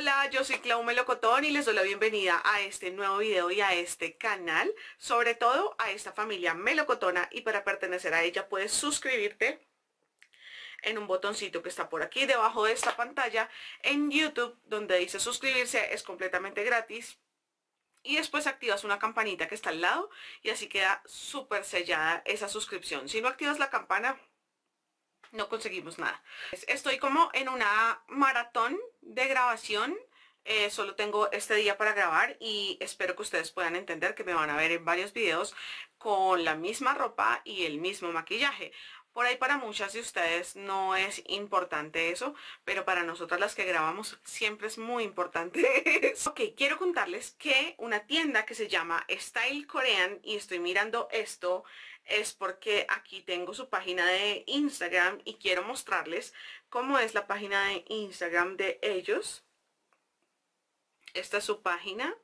Hola, yo soy Clau Melocotón y les doy la bienvenida a este nuevo video y a este canal, sobre todo a esta familia melocotona y para pertenecer a ella puedes suscribirte en un botoncito que está por aquí debajo de esta pantalla en YouTube donde dice suscribirse, es completamente gratis y después activas una campanita que está al lado y así queda súper sellada esa suscripción. Si no activas la campana no conseguimos nada. Estoy como en una maratón de grabación. Eh, solo tengo este día para grabar y espero que ustedes puedan entender que me van a ver en varios videos con la misma ropa y el mismo maquillaje. Por ahí para muchas de ustedes no es importante eso, pero para nosotras las que grabamos siempre es muy importante eso. ok, quiero contarles que una tienda que se llama Style Korean y estoy mirando esto es porque aquí tengo su página de Instagram y quiero mostrarles cómo es la página de Instagram de ellos. Esta es su página.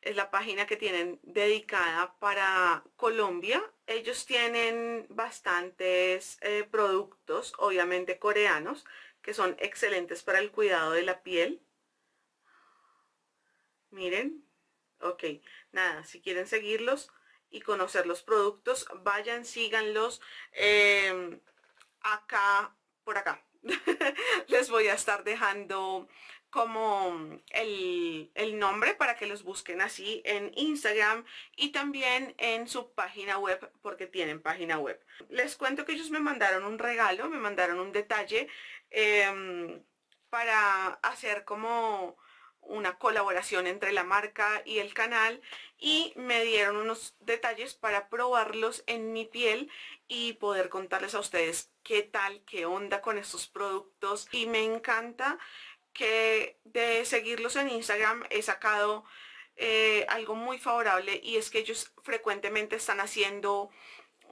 Es la página que tienen dedicada para Colombia. Ellos tienen bastantes eh, productos, obviamente coreanos, que son excelentes para el cuidado de la piel. Miren, ok, nada, si quieren seguirlos, y conocer los productos, vayan, síganlos em, acá, por acá. Les voy a estar dejando como el, el, nombre para que los busquen así en Instagram y también en su página web porque tienen página web. Les cuento que ellos me mandaron un regalo, me mandaron un detalle em, para hacer como una colaboración entre la marca y el canal y me dieron unos detalles para probarlos en mi piel y poder contarles a ustedes qué tal, qué onda con estos productos y me encanta que de seguirlos en Instagram he sacado eh, algo muy favorable y es que ellos frecuentemente están haciendo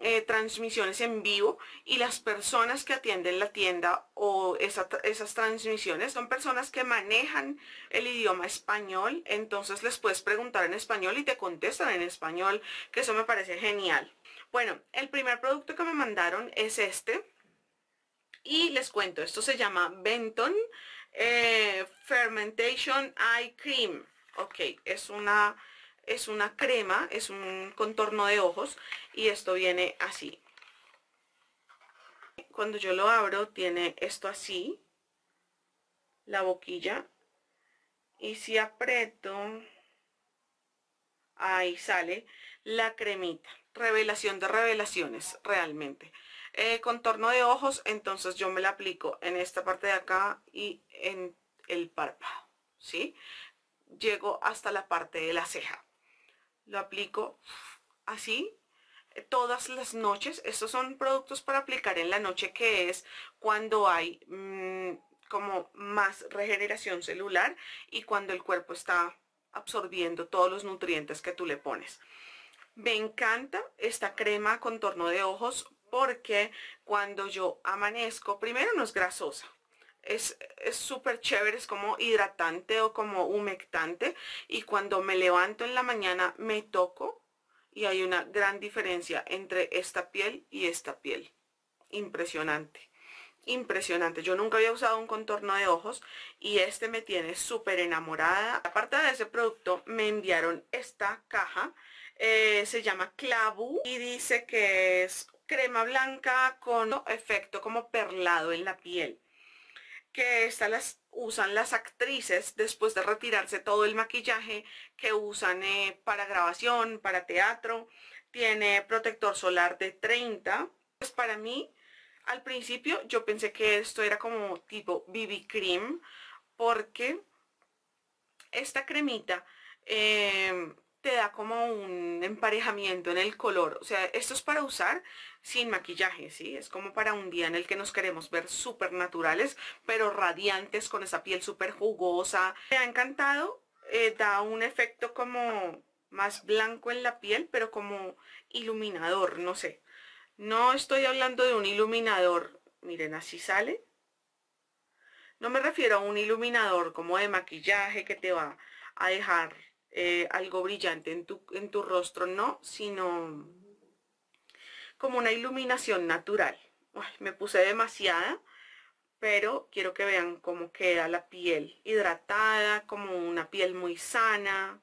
eh, transmisiones en vivo y las personas que atienden la tienda o esas transmisiones son personas que manejan el idioma español, entonces les puedes preguntar en español y te contestan en español, que eso me parece genial. Bueno, el primer producto que me mandaron es este y les cuento, esto se llama Benton eh, Fermentation Eye Cream. Ok, es una es una crema, es un contorno de ojos y esto viene así. Cuando yo lo abro tiene esto así, la boquilla y si aprieto, ahí sale la cremita. Revelación de revelaciones, realmente. Eh, contorno de ojos, entonces yo me la aplico en esta parte de acá y en el párpado, ¿sí? Llego hasta la parte de la ceja lo aplico así eh, todas las noches. Estos son productos para aplicar en la noche que es cuando hay mm, como más regeneración celular y cuando el cuerpo está absorbiendo todos los nutrientes que tú le pones. Me encanta esta crema contorno de ojos porque cuando yo amanezco, primero no es grasosa, es súper chévere, es como hidratante o como humectante. Y cuando me levanto en la mañana me toco y hay una gran diferencia entre esta piel y esta piel. Impresionante impresionante. Yo nunca había usado un contorno de ojos y este me tiene súper enamorada. Aparte de ese producto, me enviaron esta caja. Eh, se llama Clavu y dice que es crema blanca con efecto como perlado en la piel que estas las usan las actrices después de retirarse todo el maquillaje que usan eh, para grabación, para teatro. Tiene protector solar de 30. Pues para mí, al principio yo pensé que esto era como tipo BB cream porque esta cremita em, te da como un emparejamiento en el color. O sea, esto es para usar sin maquillaje, ¿sí? Es como para un día en el que nos queremos ver súper naturales, pero radiantes, con esa piel súper jugosa. Me ha encantado, eh, da un efecto como más blanco en la piel, pero como iluminador, no sé. No estoy hablando de un iluminador, miren, así sale. No me refiero a un iluminador como de maquillaje que te va a dejar eh, algo brillante en tu, en tu rostro, no, sino como una iluminación natural. me puse demasiada, pero quiero que vean cómo queda la piel hidratada, como una piel muy sana.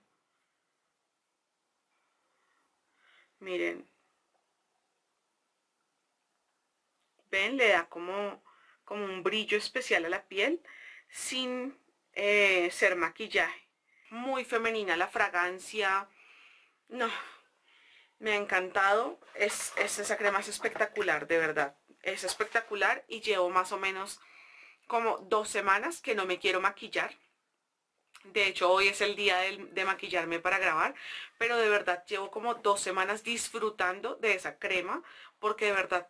Miren. ¿Ven? Le da como, como un brillo especial a la piel sin eh, ser maquillaje muy femenina la fragancia. No, me ha encantado. Es, esa crema es espectacular, de verdad. Es espectacular y llevo más o menos como dos semanas que no me quiero maquillar. De hecho, hoy es el día de, maquillarme para grabar, pero de verdad llevo como dos semanas disfrutando de esa crema, porque de verdad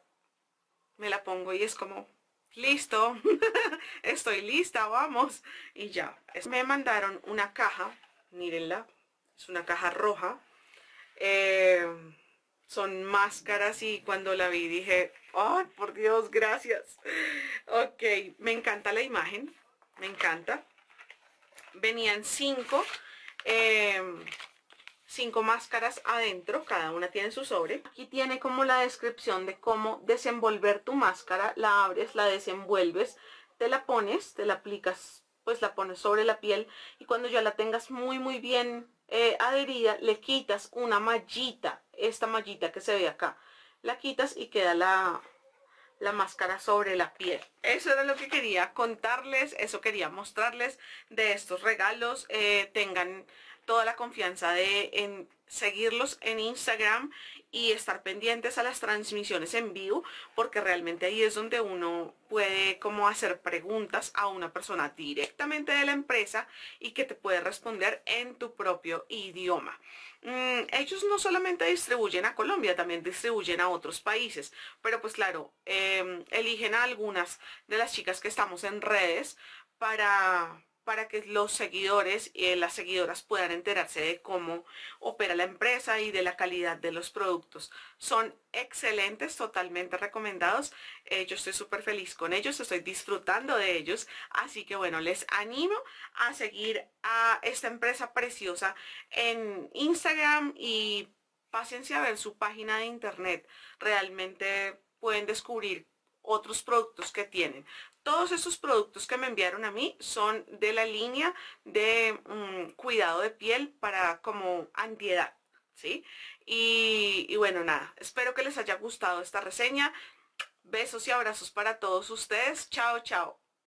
me la pongo y es como listo, estoy lista, vamos. Y ya, me mandaron una caja, mírenla, es una caja roja. Eh, son máscaras y cuando la vi dije, oh, por Dios, gracias! Ok, me encanta la imagen, me encanta. Venían cinco. Eh, cinco máscaras adentro, cada una tiene su sobre. Aquí tiene como la descripción de cómo desenvolver tu máscara, la abres, la desenvuelves, te la pones, te la aplicas, pues la pones sobre la piel y cuando ya la tengas muy muy bien eh, adherida, le quitas una mallita, esta mallita que se ve acá, la quitas y queda la, la máscara sobre la piel. Eso era lo que quería contarles, eso quería mostrarles de estos regalos. Eh, tengan toda la confianza de en seguirlos en Instagram y estar pendientes a las transmisiones en vivo porque realmente ahí es donde uno puede como hacer preguntas a una persona directamente de la empresa y que te puede responder en tu propio idioma. Mm, ellos no solamente distribuyen a Colombia, también distribuyen a otros países, pero pues claro, em, eligen a algunas de las chicas que estamos en redes para para que los seguidores y eh, las seguidoras puedan enterarse de cómo opera la empresa y de la calidad de los productos. Son excelentes, totalmente recomendados. Eh, yo estoy súper feliz con ellos, estoy disfrutando de ellos. Así que bueno, les animo a seguir a esta empresa preciosa en Instagram y paciencia a ver su página de internet. Realmente pueden descubrir otros productos que tienen. Todos esos productos que me enviaron a mí son de la línea de mm, cuidado de piel para como antiedad, ¿sí? Y, y bueno, nada, espero que les haya gustado esta reseña. Besos y abrazos para todos ustedes. Chao, chao.